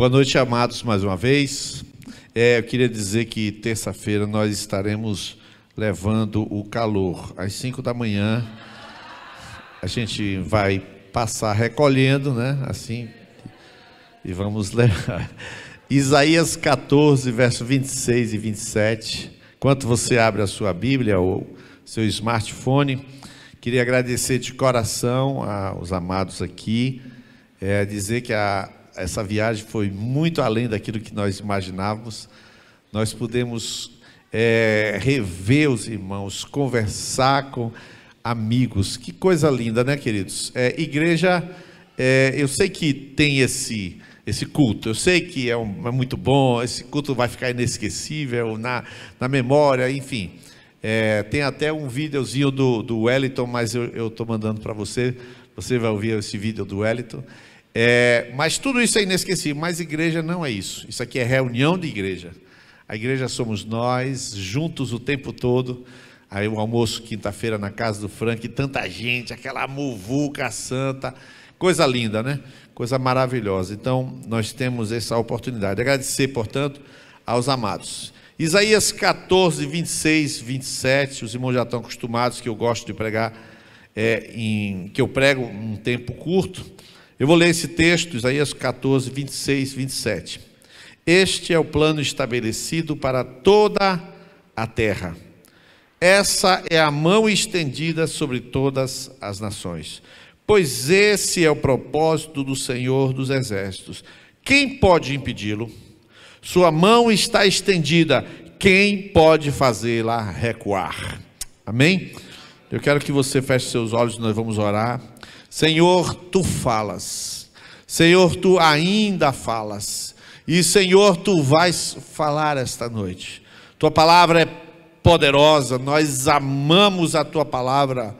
Boa noite, amados, mais uma vez. É, eu queria dizer que terça-feira nós estaremos levando o calor. Às 5 da manhã, a gente vai passar recolhendo, né? Assim, e vamos levar. Isaías 14, verso 26 e 27. Enquanto você abre a sua Bíblia ou seu smartphone, queria agradecer de coração aos amados aqui, é, dizer que a essa viagem foi muito além daquilo que nós imaginávamos. Nós pudemos é, rever os irmãos, conversar com amigos. Que coisa linda, né, queridos? É, igreja, é, eu sei que tem esse esse culto. Eu sei que é, um, é, muito bom, esse culto vai ficar inesquecível na, na memória, enfim. É, tem até um videozinho do, do Wellington, mas eu estou mandando para você. Você vai ouvir esse vídeo do Wellington. É, mas tudo isso é inesquecível, mas igreja não é isso. Isso aqui é reunião de igreja. A igreja somos nós, juntos o tempo todo. Aí o almoço quinta-feira na casa do Frank, tanta gente, aquela muvuca santa, coisa linda, né? Coisa maravilhosa. Então, nós temos essa oportunidade. Agradecer, portanto, aos amados. Isaías 14, 26, 27, os irmãos já estão acostumados que eu gosto de pregar, é, em, que eu prego um tempo curto. Eu vou ler esse texto, Isaías 14, 26, 27. Este é o plano estabelecido para toda a terra. Essa é a mão estendida sobre todas as nações. Pois esse é o propósito do Senhor dos Exércitos. Quem pode impedi-lo? Sua mão está estendida. Quem pode fazê-la recuar? Amém? Eu quero que você feche seus olhos, nós vamos orar. Senhor, tu falas. Senhor, tu ainda falas. E Senhor, tu vais falar esta noite. Tua palavra é poderosa, nós amamos a tua palavra.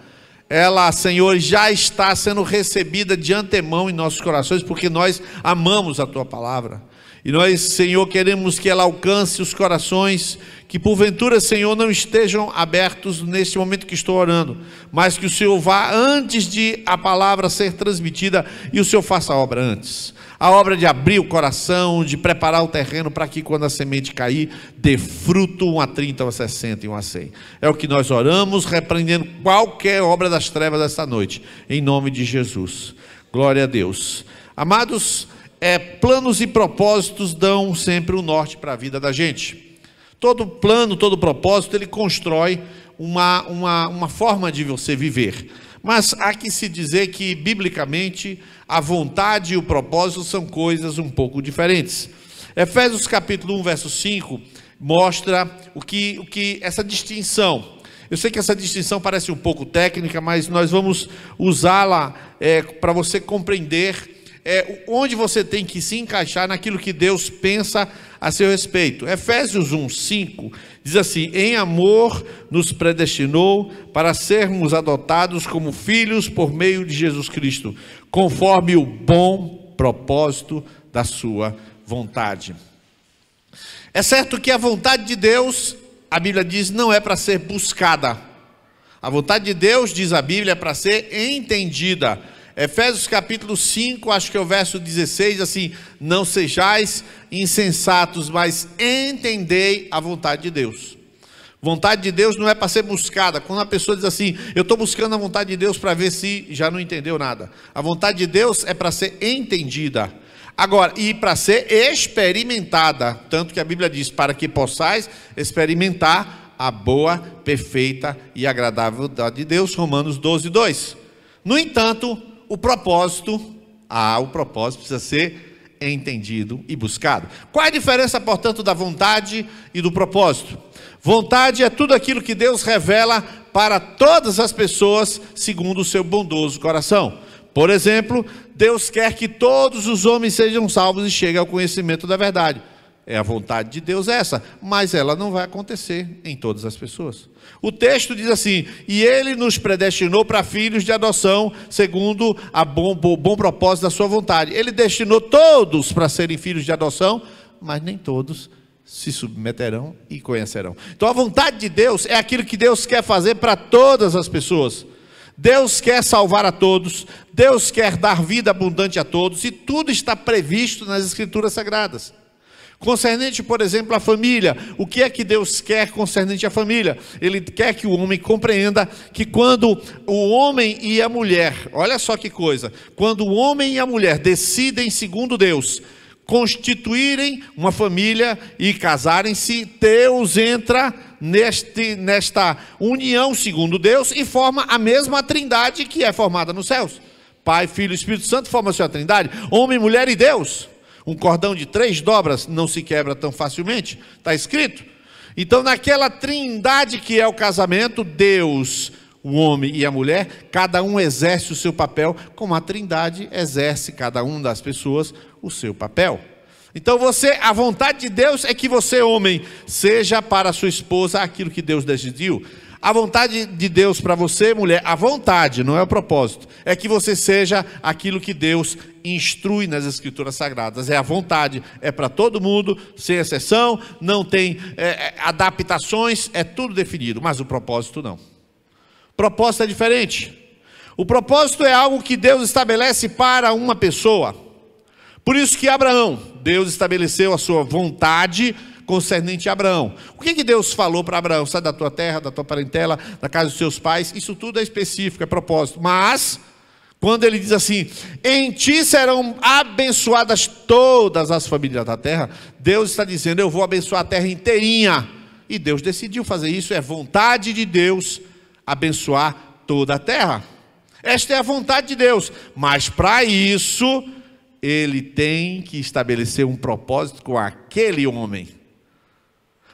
Ela, Senhor, já está sendo recebida de antemão em nossos corações, porque nós amamos a tua palavra. E nós, Senhor, queremos que ela alcance os corações que porventura, Senhor, não estejam abertos neste momento que estou orando, mas que o Senhor vá antes de a palavra ser transmitida e o Senhor faça a obra antes. A obra de abrir o coração, de preparar o terreno para que quando a semente cair, dê fruto um a 30, um a 60 e um a 100. É o que nós oramos, repreendendo qualquer obra das trevas esta noite, em nome de Jesus. Glória a Deus. Amados, é, planos e propósitos dão sempre o um norte para a vida da gente. Todo plano, todo propósito, ele constrói uma, uma, uma forma de você viver. Mas há que se dizer que, biblicamente, a vontade e o propósito são coisas um pouco diferentes. Efésios capítulo 1, verso 5, mostra o que, o que essa distinção. Eu sei que essa distinção parece um pouco técnica, mas nós vamos usá-la é, para você compreender é, onde você tem que se encaixar naquilo que Deus pensa a seu respeito. Efésios 1, 5 diz assim: Em amor nos predestinou para sermos adotados como filhos por meio de Jesus Cristo, conforme o bom propósito da Sua vontade. É certo que a vontade de Deus, a Bíblia diz, não é para ser buscada. A vontade de Deus, diz a Bíblia, é para ser entendida. Efésios capítulo 5, acho que é o verso 16, assim: Não sejais insensatos, mas entendei a vontade de Deus. Vontade de Deus não é para ser buscada. Quando a pessoa diz assim, eu estou buscando a vontade de Deus para ver se já não entendeu nada. A vontade de Deus é para ser entendida. Agora, e para ser experimentada. Tanto que a Bíblia diz: para que possais experimentar a boa, perfeita e agradável vontade de Deus. Romanos 12, 2. No entanto, o propósito, ah, o propósito precisa ser entendido e buscado. Qual é a diferença, portanto, da vontade e do propósito? Vontade é tudo aquilo que Deus revela para todas as pessoas, segundo o seu bondoso coração. Por exemplo, Deus quer que todos os homens sejam salvos e cheguem ao conhecimento da verdade. É a vontade de Deus essa, mas ela não vai acontecer em todas as pessoas. O texto diz assim: e ele nos predestinou para filhos de adoção, segundo a bom, o bom propósito da sua vontade. Ele destinou todos para serem filhos de adoção, mas nem todos se submeterão e conhecerão. Então a vontade de Deus é aquilo que Deus quer fazer para todas as pessoas. Deus quer salvar a todos, Deus quer dar vida abundante a todos, e tudo está previsto nas Escrituras Sagradas. Concernente, por exemplo, à família, o que é que Deus quer concernente à família? Ele quer que o homem compreenda que quando o homem e a mulher, olha só que coisa, quando o homem e a mulher decidem, segundo Deus, constituírem uma família e casarem-se, Deus entra neste, nesta união, segundo Deus, e forma a mesma trindade que é formada nos céus. Pai, Filho e Espírito Santo formam-se a trindade, homem, mulher e Deus. Um cordão de três dobras não se quebra tão facilmente, está escrito. Então, naquela trindade que é o casamento, Deus, o homem e a mulher, cada um exerce o seu papel, como a trindade exerce cada um das pessoas o seu papel. Então você, a vontade de Deus é que você, homem, seja para sua esposa aquilo que Deus decidiu. A vontade de Deus para você, mulher, a vontade, não é o propósito, é que você seja aquilo que Deus instrui nas Escrituras Sagradas. É a vontade, é para todo mundo, sem exceção, não tem é, é, adaptações, é tudo definido, mas o propósito não. propósito é diferente. O propósito é algo que Deus estabelece para uma pessoa. Por isso que Abraão, Deus estabeleceu a sua vontade concernente a Abraão. O que, que Deus falou para Abraão? Sai da tua terra, da tua parentela, da casa dos seus pais. Isso tudo é específico, é propósito. Mas, quando ele diz assim: Em ti serão abençoadas todas as famílias da terra, Deus está dizendo: Eu vou abençoar a terra inteirinha. E Deus decidiu fazer isso, é vontade de Deus abençoar toda a terra. Esta é a vontade de Deus, mas para isso ele tem que estabelecer um propósito com aquele homem.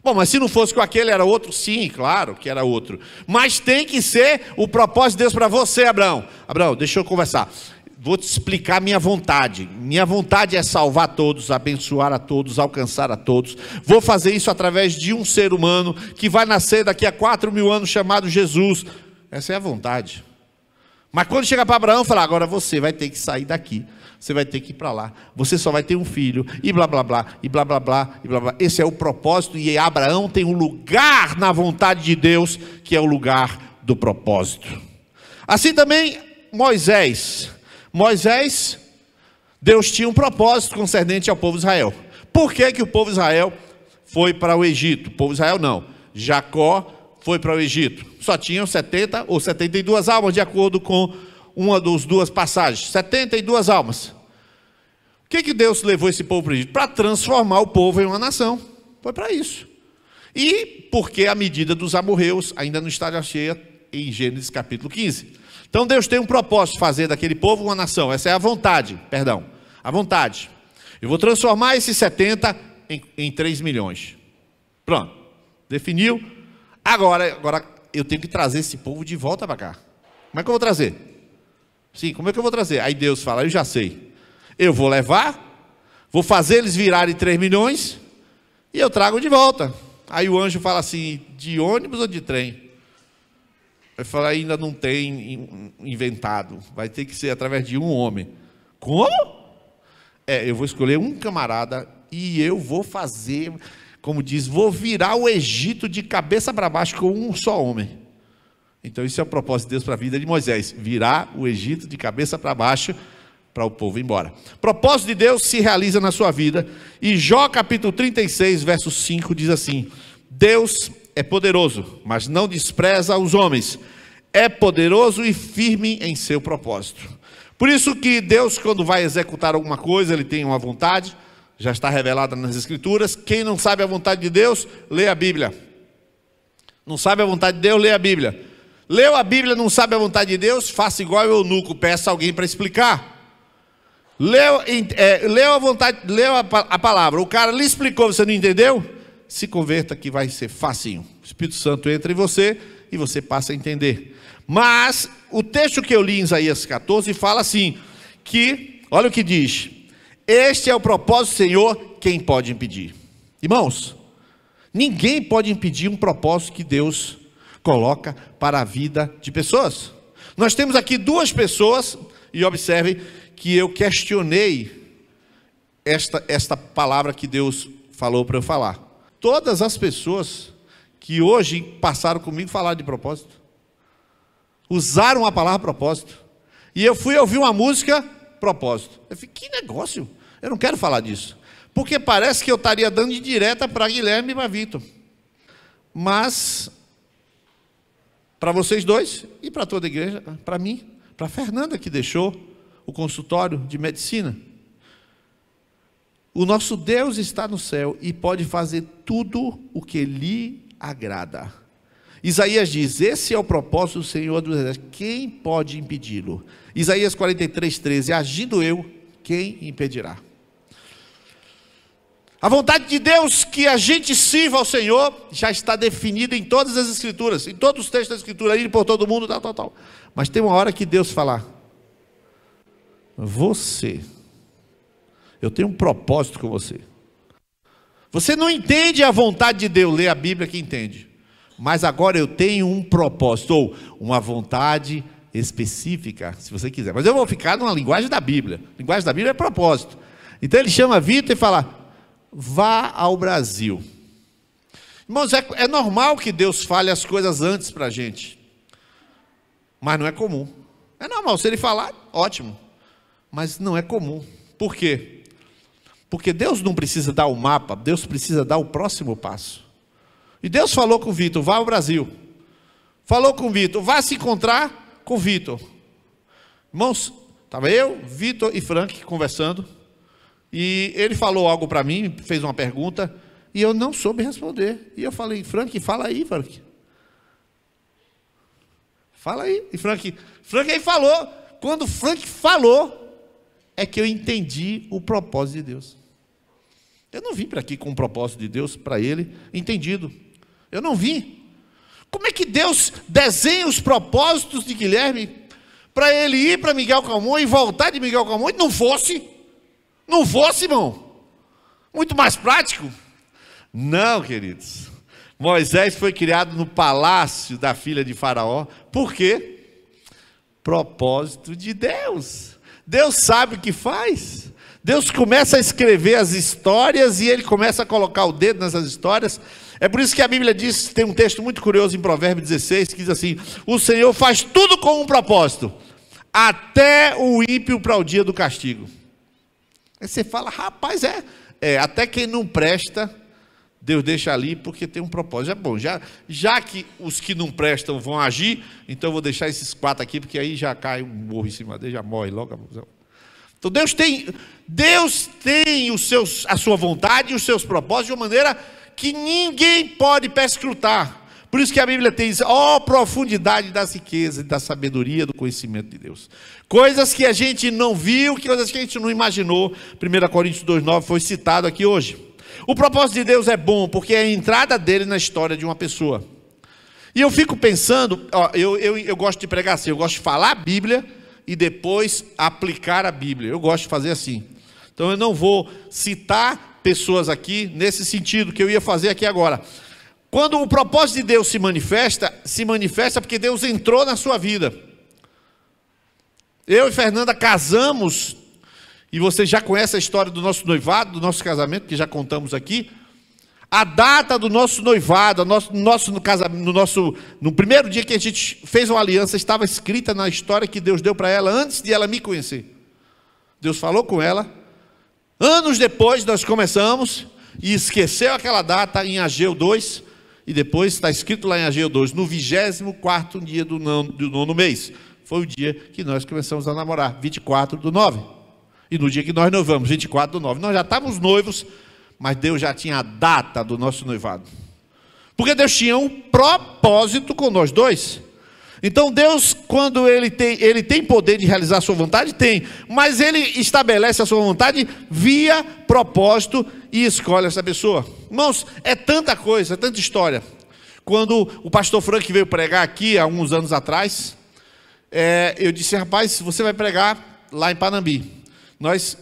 Bom, mas se não fosse com aquele, era outro? Sim, claro que era outro. Mas tem que ser o propósito de Deus para você, Abraão. Abraão, deixa eu conversar. Vou te explicar minha vontade. Minha vontade é salvar todos, abençoar a todos, alcançar a todos. Vou fazer isso através de um ser humano que vai nascer daqui a quatro mil anos, chamado Jesus. Essa é a vontade. Mas quando chega para Abraão, fala: agora você vai ter que sair daqui você vai ter que ir para lá. Você só vai ter um filho, e blá blá blá, e blá blá blá, e blá blá. Esse é o propósito, e Abraão tem um lugar na vontade de Deus, que é o lugar do propósito. Assim também Moisés. Moisés, Deus tinha um propósito concernente ao povo de Israel. Por que, que o povo de Israel foi para o Egito? O povo de Israel não. Jacó foi para o Egito. Só tinham 70 ou 72 almas, de acordo com uma das duas passagens. 72 almas. O que, que Deus levou esse povo para o Egito? Para transformar o povo em uma nação. Foi para isso. E porque a medida dos amorreus ainda não está cheia em Gênesis capítulo 15. Então Deus tem um propósito fazer daquele povo uma nação. Essa é a vontade, perdão, a vontade. Eu vou transformar esses 70 em, em 3 milhões. Pronto. Definiu. Agora, agora eu tenho que trazer esse povo de volta para cá. Como é que eu vou trazer? Sim, como é que eu vou trazer? Aí Deus fala, eu já sei. Eu vou levar, vou fazer eles virarem 3 milhões e eu trago de volta. Aí o anjo fala assim: de ônibus ou de trem? Eu falo, ainda não tem inventado. Vai ter que ser através de um homem. Como? É, eu vou escolher um camarada e eu vou fazer, como diz, vou virar o Egito de cabeça para baixo com um só homem. Então, isso é o propósito de Deus para a vida de Moisés: virar o Egito de cabeça para baixo para o povo ir embora. Propósito de Deus se realiza na sua vida. E Jó capítulo 36, verso 5 diz assim: Deus é poderoso, mas não despreza os homens. É poderoso e firme em seu propósito. Por isso que Deus, quando vai executar alguma coisa, ele tem uma vontade, já está revelada nas Escrituras. Quem não sabe a vontade de Deus, lê a Bíblia. Não sabe a vontade de Deus, lê a Bíblia. Leu a Bíblia, não sabe a vontade de Deus, faça igual eu eunuco, peça alguém para explicar. Leu, é, leu a vontade, leu a, a palavra, o cara lhe explicou, você não entendeu? Se converta que vai ser facinho. O Espírito Santo entra em você e você passa a entender. Mas o texto que eu li em Isaías 14 fala assim: que, olha o que diz: Este é o propósito do Senhor, quem pode impedir? Irmãos, ninguém pode impedir um propósito que Deus coloca para a vida de pessoas. Nós temos aqui duas pessoas, e observem que eu questionei esta, esta palavra que Deus falou para eu falar. Todas as pessoas que hoje passaram comigo falaram de propósito, usaram a palavra propósito. E eu fui ouvir uma música propósito. Eu falei, que negócio? Eu não quero falar disso. Porque parece que eu estaria dando de direta para Guilherme e para Vitor. Mas, para vocês dois e para toda a igreja, para mim, para Fernanda que deixou, o consultório de medicina. O nosso Deus está no céu e pode fazer tudo o que lhe agrada. Isaías diz: Esse é o propósito do Senhor dos Exércitos. Quem pode impedi-lo? Isaías 43, 13: Agindo eu, quem impedirá? A vontade de Deus que a gente sirva ao Senhor já está definida em todas as Escrituras, em todos os textos da Escritura, ir por todo mundo, tal, tal, tal. Mas tem uma hora que Deus falar: você. Eu tenho um propósito com você. Você não entende a vontade de Deus, lê a Bíblia que entende. Mas agora eu tenho um propósito, ou uma vontade específica, se você quiser. Mas eu vou ficar numa linguagem da Bíblia. A linguagem da Bíblia é propósito. Então ele chama Vitor e fala: vá ao Brasil. Irmãos, é, é normal que Deus fale as coisas antes para a gente. Mas não é comum. É normal, se ele falar, ótimo mas não é comum. Por quê? Porque Deus não precisa dar o mapa, Deus precisa dar o próximo passo. E Deus falou com o Vitor: vá ao Brasil. Falou com o Vitor: vá se encontrar com o Vitor. Irmãos, estava eu, Vitor e Frank conversando. E ele falou algo para mim, fez uma pergunta, e eu não soube responder. E eu falei: Frank, fala aí, Frank. Fala aí. E Frank, Frank aí falou. Quando Frank falou, é que eu entendi o propósito de Deus. Eu não vim para aqui com o propósito de Deus para ele entendido. Eu não vim. Como é que Deus desenha os propósitos de Guilherme para ele ir para Miguel Calmon e voltar de Miguel Calmon e não fosse? Não fosse, irmão. Muito mais prático? Não, queridos. Moisés foi criado no palácio da filha de Faraó. Por quê? Propósito de Deus. Deus sabe o que faz. Deus começa a escrever as histórias e ele começa a colocar o dedo nessas histórias. É por isso que a Bíblia diz, tem um texto muito curioso em Provérbios 16, que diz assim: "O Senhor faz tudo com um propósito, até o ímpio para o dia do castigo". Aí você fala: "Rapaz, é, é até quem não presta Deus deixa ali porque tem um propósito. É bom, já, já que os que não prestam vão agir, então eu vou deixar esses quatro aqui, porque aí já cai um morro em cima dele, já morre logo. Então Deus tem, Deus tem os seus, a sua vontade e os seus propósitos de uma maneira que ninguém pode perscrutar. Por isso que a Bíblia tem, ó, oh, profundidade das riquezas e da sabedoria do conhecimento de Deus. Coisas que a gente não viu, coisas que a gente não imaginou. 1 Coríntios 2,9 foi citado aqui hoje. O propósito de Deus é bom porque é a entrada dele na história de uma pessoa. E eu fico pensando, ó, eu, eu, eu gosto de pregar assim, eu gosto de falar a Bíblia e depois aplicar a Bíblia. Eu gosto de fazer assim. Então eu não vou citar pessoas aqui nesse sentido que eu ia fazer aqui agora. Quando o propósito de Deus se manifesta, se manifesta porque Deus entrou na sua vida. Eu e Fernanda casamos e você já conhece a história do nosso noivado, do nosso casamento, que já contamos aqui. A data do nosso noivado, nosso, nosso, no, casamento, no, nosso, no primeiro dia que a gente fez uma aliança, estava escrita na história que Deus deu para ela antes de ela me conhecer. Deus falou com ela. Anos depois nós começamos e esqueceu aquela data em Ageu 2, e depois está escrito lá em Ageu 2, no 24 dia do nono, do nono mês. Foi o dia que nós começamos a namorar, 24 do 9. E no dia que nós noivamos, 24 do 9, nós já estávamos noivos, mas Deus já tinha a data do nosso noivado. Porque Deus tinha um propósito com nós dois. Então Deus, quando ele tem, ele tem poder de realizar a sua vontade, tem, mas ele estabelece a sua vontade via propósito e escolhe essa pessoa. Irmãos, é tanta coisa, é tanta história. Quando o pastor Frank veio pregar aqui há uns anos atrás, é, eu disse, rapaz, você vai pregar lá em Panambi. Nós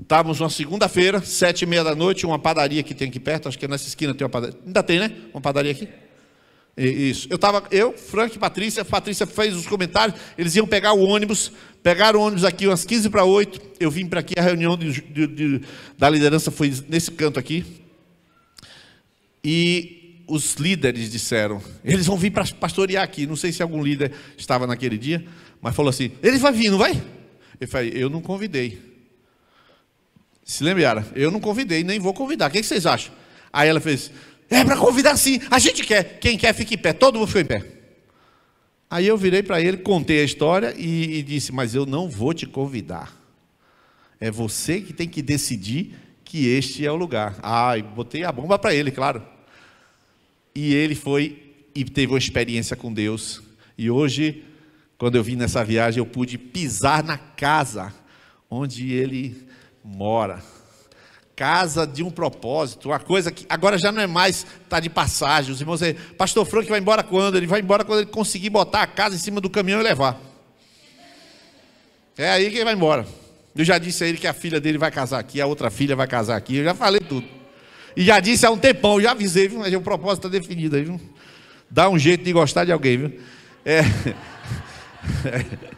estávamos uma segunda-feira, sete e meia da noite, uma padaria que tem aqui perto, acho que é nessa esquina tem uma padaria. Ainda tem, né? Uma padaria aqui? Isso. Eu estava, eu, Frank e Patrícia, Patrícia fez os comentários, eles iam pegar o ônibus, pegaram o ônibus aqui umas 15 para 8, eu vim para aqui, a reunião de, de, de, da liderança foi nesse canto aqui, e os líderes disseram, eles vão vir para pastorear aqui, não sei se algum líder estava naquele dia, mas falou assim, ele vai vir, não vai? Eu falei, eu não convidei, se lembraram? Eu não convidei, nem vou convidar. O que, vocês acham? Aí ela fez: É para convidar sim, a gente quer. Quem quer, fica em pé. Todo mundo ficou em pé. Aí eu virei para ele, contei a história e, e disse: Mas eu não vou te convidar. É você que tem que decidir que este é o lugar. Ah, botei a bomba para ele, claro. E ele foi e teve uma experiência com Deus. E hoje, quando eu vim nessa viagem, eu pude pisar na casa onde ele mora. Casa de um propósito, uma coisa que agora já não é mais tá de passagem. Os irmãos dizem, eh, pastor Frank vai embora quando? Ele vai embora quando ele conseguir botar a casa em cima do caminhão e levar. É aí que ele vai embora. Eu já disse a ele que a filha dele vai casar aqui, a outra filha vai casar aqui, eu já falei tudo. E já disse há um tempão, já avisei, viu? Mas o propósito está definido aí, viu? Dá um jeito de gostar de alguém, viu? É.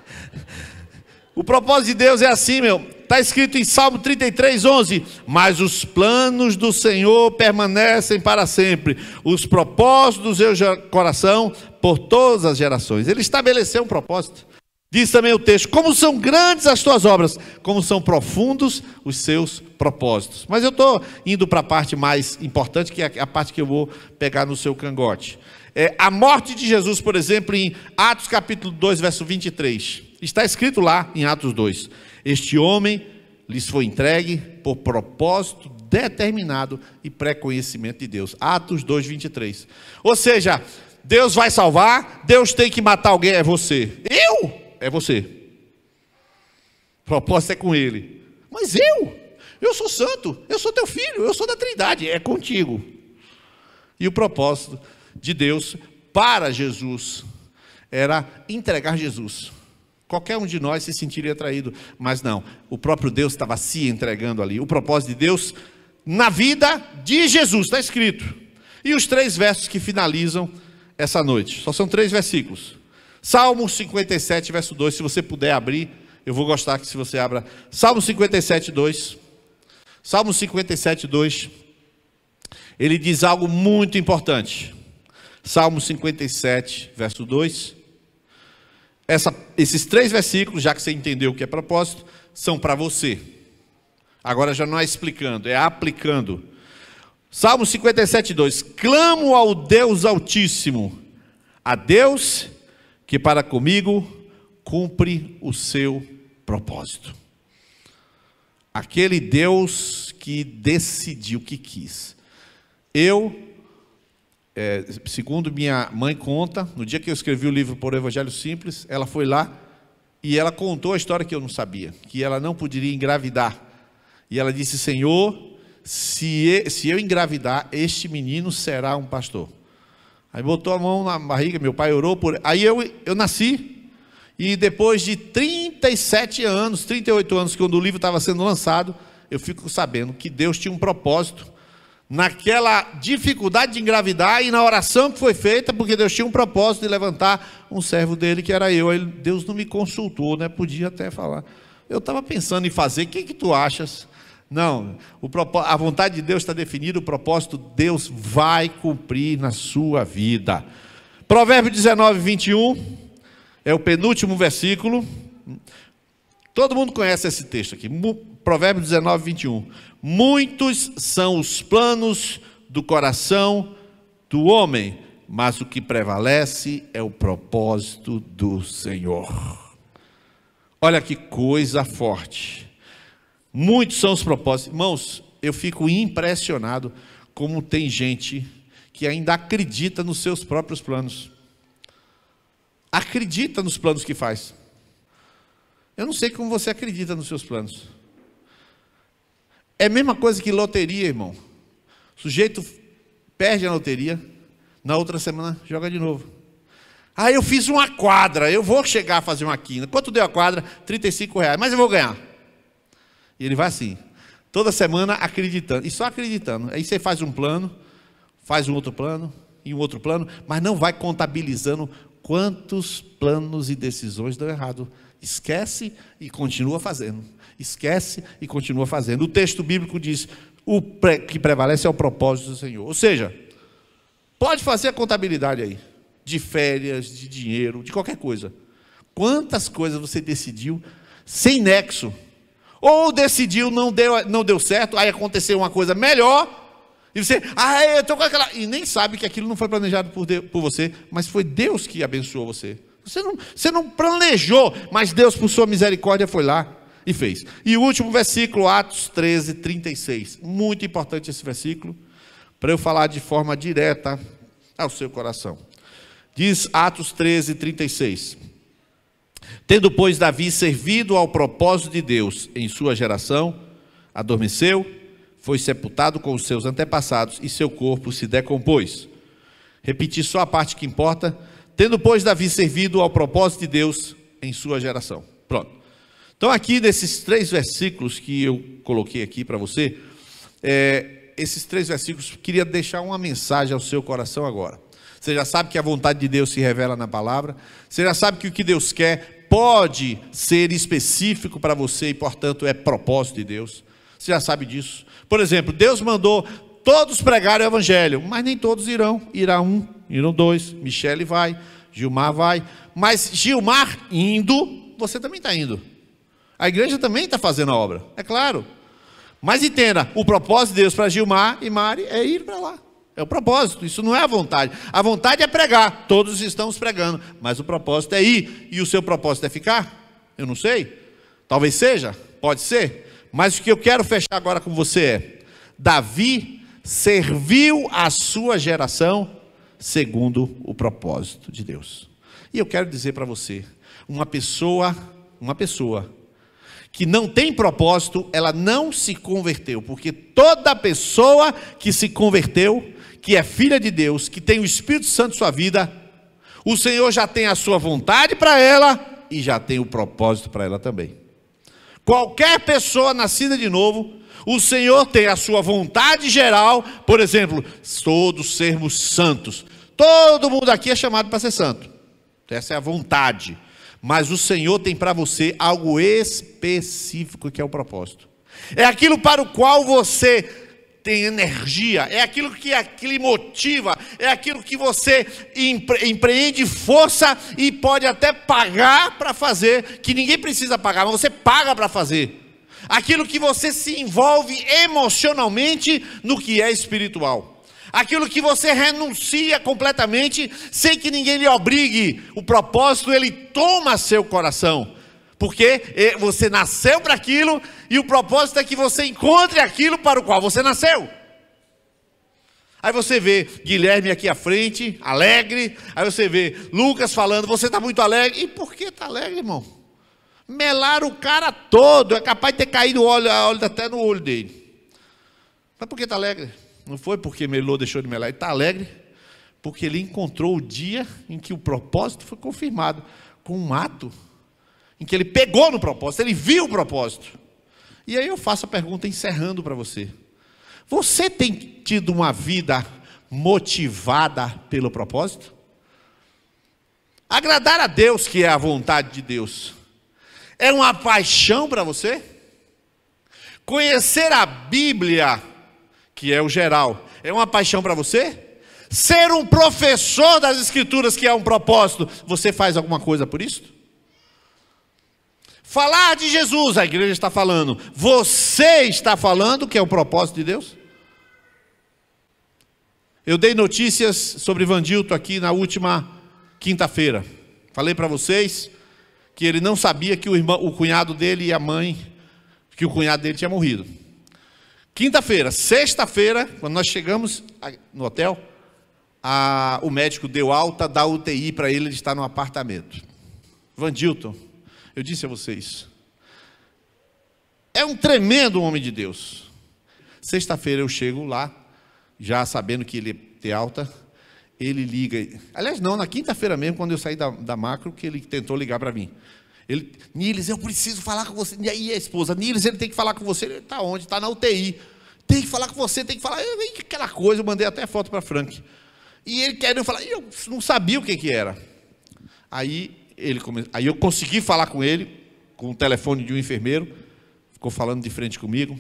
O propósito de Deus é assim, meu. Está escrito em Salmo 33, 11: Mas os planos do Senhor permanecem para sempre, os propósitos do seu coração por todas as gerações. Ele estabeleceu um propósito. Diz também o texto: Como são grandes as tuas obras, como são profundos os seus propósitos. Mas eu estou indo para a parte mais importante, que é a parte que eu vou pegar no seu cangote. É, a morte de Jesus, por exemplo, em Atos capítulo 2, verso 23. Está escrito lá em Atos 2: Este homem lhes foi entregue por propósito determinado e pré-conhecimento de Deus. Atos 2, 23. Ou seja, Deus vai salvar, Deus tem que matar alguém, é você. Eu? É você. Proposta é com ele. Mas eu? Eu sou santo, eu sou teu filho, eu sou da Trindade, é contigo. E o propósito de Deus para Jesus era entregar Jesus. Qualquer um de nós se sentiria atraído, mas não, o próprio Deus estava se entregando ali. O propósito de Deus na vida de Jesus, está escrito. E os três versos que finalizam essa noite, só são três versículos. Salmo 57, verso 2, se você puder abrir, eu vou gostar que se você abra. Salmo 57, 2. Salmo 57, 2. Ele diz algo muito importante. Salmo 57, verso 2. Essa, esses três versículos, já que você entendeu o que é propósito, são para você. Agora já não é explicando, é aplicando. Salmo 57, 2: Clamo ao Deus Altíssimo, a Deus que para comigo cumpre o seu propósito. Aquele Deus que decidiu o que quis. Eu é, segundo minha mãe conta, no dia que eu escrevi o livro Por Evangelho Simples, ela foi lá e ela contou a história que eu não sabia, que ela não poderia engravidar. E ela disse: Senhor, se, se eu engravidar, este menino será um pastor. Aí botou a mão na barriga, meu pai orou por. Aí eu, eu nasci. E depois de 37 anos, 38 anos, quando o livro estava sendo lançado, eu fico sabendo que Deus tinha um propósito naquela dificuldade de engravidar e na oração que foi feita, porque Deus tinha um propósito de levantar um servo dele que era eu. Aí Deus não me consultou, né? Podia até falar. Eu estava pensando em fazer, o que, que tu achas? Não, a vontade de Deus está definida, o propósito Deus vai cumprir na sua vida. Provérbio 19, 21, é o penúltimo versículo. Todo mundo conhece esse texto aqui. Provérbios 19, 21. Muitos são os planos do coração do homem, mas o que prevalece é o propósito do Senhor. Olha que coisa forte. Muitos são os propósitos. Irmãos, eu fico impressionado como tem gente que ainda acredita nos seus próprios planos. Acredita nos planos que faz. Eu não sei como você acredita nos seus planos. É a mesma coisa que loteria, irmão. O sujeito perde a loteria, na outra semana joga de novo. Ah, eu fiz uma quadra, eu vou chegar a fazer uma quina. Quanto deu a quadra? 35 reais, mas eu vou ganhar. E ele vai assim, toda semana acreditando, e só acreditando. Aí você faz um plano, faz um outro plano, e um outro plano, mas não vai contabilizando quantos planos e decisões deu errado. Esquece e continua fazendo esquece e continua fazendo. O texto bíblico diz: o que prevalece é o propósito do Senhor. Ou seja, pode fazer a contabilidade aí, de férias, de dinheiro, de qualquer coisa. Quantas coisas você decidiu sem nexo? Ou decidiu, não deu, não deu certo, aí aconteceu uma coisa melhor, e você, ah, é, eu estou com aquela. E nem sabe que aquilo não foi planejado por, Deus, por você, mas foi Deus que abençoou você. Você não, você não planejou, mas Deus, por sua misericórdia, foi lá e fez. E o último versículo, Atos 13, 36. Muito importante esse versículo, para eu falar de forma direta ao seu coração. Diz Atos 13, 36. Tendo, pois, Davi servido ao propósito de Deus em sua geração, adormeceu, foi sepultado com os seus antepassados e seu corpo se decompôs. Repetir só a parte que importa. Tendo, pois, Davi servido ao propósito de Deus em sua geração. Pronto. Então, aqui desses três versículos que eu coloquei aqui para você, é, esses três versículos, queria deixar uma mensagem ao seu coração agora. Você já sabe que a vontade de Deus se revela na palavra, você já sabe que o que Deus quer pode ser específico para você e, portanto, é propósito de Deus. Você já sabe disso. Por exemplo, Deus mandou todos pregarem o evangelho, mas nem todos irão. Irá um, irão dois, Michele vai, Gilmar vai, mas Gilmar indo, você também está indo. A igreja também está fazendo a obra, é claro. Mas entenda, o propósito de Deus para Gilmar e Mari é ir para lá. É o propósito, isso não é a vontade. A vontade é pregar, todos estamos pregando, mas o propósito é ir. E o seu propósito é ficar? Eu não sei. Talvez seja, pode ser. Mas o que eu quero fechar agora com você é: Davi serviu a sua geração segundo o propósito de Deus. E eu quero dizer para você, uma pessoa, uma pessoa que não tem propósito, ela não se converteu, porque toda pessoa que se converteu, que é filha de Deus, que tem o Espírito Santo em sua vida, o Senhor já tem a sua vontade para ela e já tem o propósito para ela também. Qualquer pessoa nascida de novo, o Senhor tem a sua vontade geral, por exemplo, todos sermos santos. Todo mundo aqui é chamado para ser santo. Essa é a vontade. Mas o Senhor tem para você algo específico que é o propósito. É aquilo para o qual você tem energia, é aquilo que aquele motiva, é aquilo que você empreende força e pode até pagar para fazer, que ninguém precisa pagar, mas você paga para fazer. Aquilo que você se envolve emocionalmente no que é espiritual aquilo que você renuncia completamente, sem que ninguém lhe obrigue. O propósito ele toma seu coração, porque eh, você nasceu para aquilo e o propósito é que você encontre aquilo para o qual você nasceu. Aí você vê Guilherme aqui à frente, alegre. Aí você vê Lucas falando: Você está muito alegre. E por que está alegre, irmão? Melaram o cara todo. É capaz de ter caído óleo, óleo até no olho dele. Mas por que está alegre? Não foi porque Melô deixou de melar. e está alegre porque ele encontrou o dia em que o propósito foi confirmado com um ato em que ele pegou no propósito, ele viu o propósito. E aí eu faço a pergunta encerrando para você. Você tem tido uma vida motivada pelo propósito? Agradar a Deus, que é a vontade de Deus, é uma paixão para você? Conhecer a Bíblia que é o geral, é uma paixão para você? Ser um professor das Escrituras, que é um propósito, você faz alguma coisa por isso? Falar de Jesus, a igreja está falando, você está falando que é o propósito de Deus? Eu dei notícias sobre Vandilto aqui na última quinta-feira. Falei para vocês que ele não sabia que o, irmão, o cunhado dele e a mãe, que o cunhado dele tinha morrido. Quinta-feira, sexta-feira, quando nós chegamos no hotel, a, o médico deu alta da UTI para ele, ele está no apartamento. Vandilton, eu disse a vocês, é um tremendo homem de Deus. Sexta-feira eu chego lá, já sabendo que ele ia ter alta, ele liga. Aliás, não, na quinta-feira mesmo, quando eu saí da, da macro, que ele tentou ligar para mim. Ele, Niles, eu preciso falar com você. E aí a esposa, Niles, ele tem que falar com você. Ele está onde? Está na UTI. Tem que falar com você, tem que falar. Eu, aquela coisa, eu mandei até foto para Frank. E ele querendo falar, e eu não sabia o que, que era. Aí, ele come... aí eu consegui falar com ele, com o telefone de um enfermeiro. Ficou falando de frente comigo.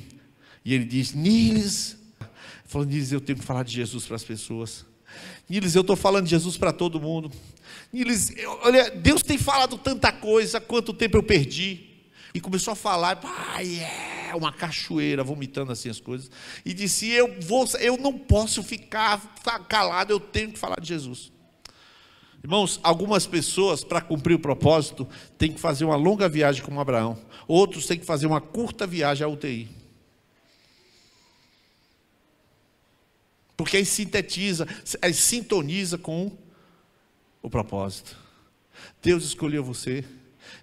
E ele disse, Niles. Falou, Niles, eu tenho que falar de Jesus para as pessoas. Eles, eu estou falando de Jesus para todo mundo. Eles, olha, Deus tem falado tanta coisa, quanto tempo eu perdi. E começou a falar, ah, yeah, é, uma cachoeira, vomitando assim as coisas. E disse: eu, vou, eu não posso ficar calado, eu tenho que falar de Jesus. Irmãos, algumas pessoas, para cumprir o propósito, têm que fazer uma longa viagem como Abraão, outros têm que fazer uma curta viagem à UTI. Porque aí sintetiza, aí sintoniza com o propósito. Deus escolheu você.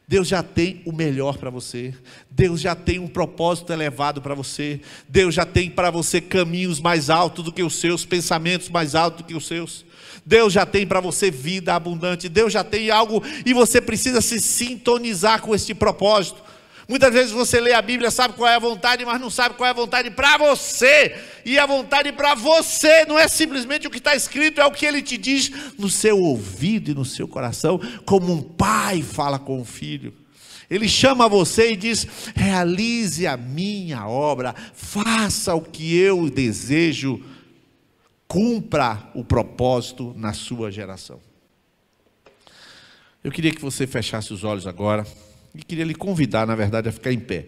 Deus já tem o melhor para você. Deus já tem um propósito elevado para você. Deus já tem para você caminhos mais altos do que os seus, pensamentos mais altos do que os seus. Deus já tem para você vida abundante. Deus já tem algo e você precisa se sintonizar com este propósito. Muitas vezes você lê a Bíblia, sabe qual é a vontade, mas não sabe qual é a vontade para você. E a vontade para você não é simplesmente o que está escrito, é o que ele te diz no seu ouvido e no seu coração, como um pai fala com o filho. Ele chama você e diz: realize a minha obra, faça o que eu desejo, cumpra o propósito na sua geração. Eu queria que você fechasse os olhos agora e queria lhe convidar, na verdade, a ficar em pé.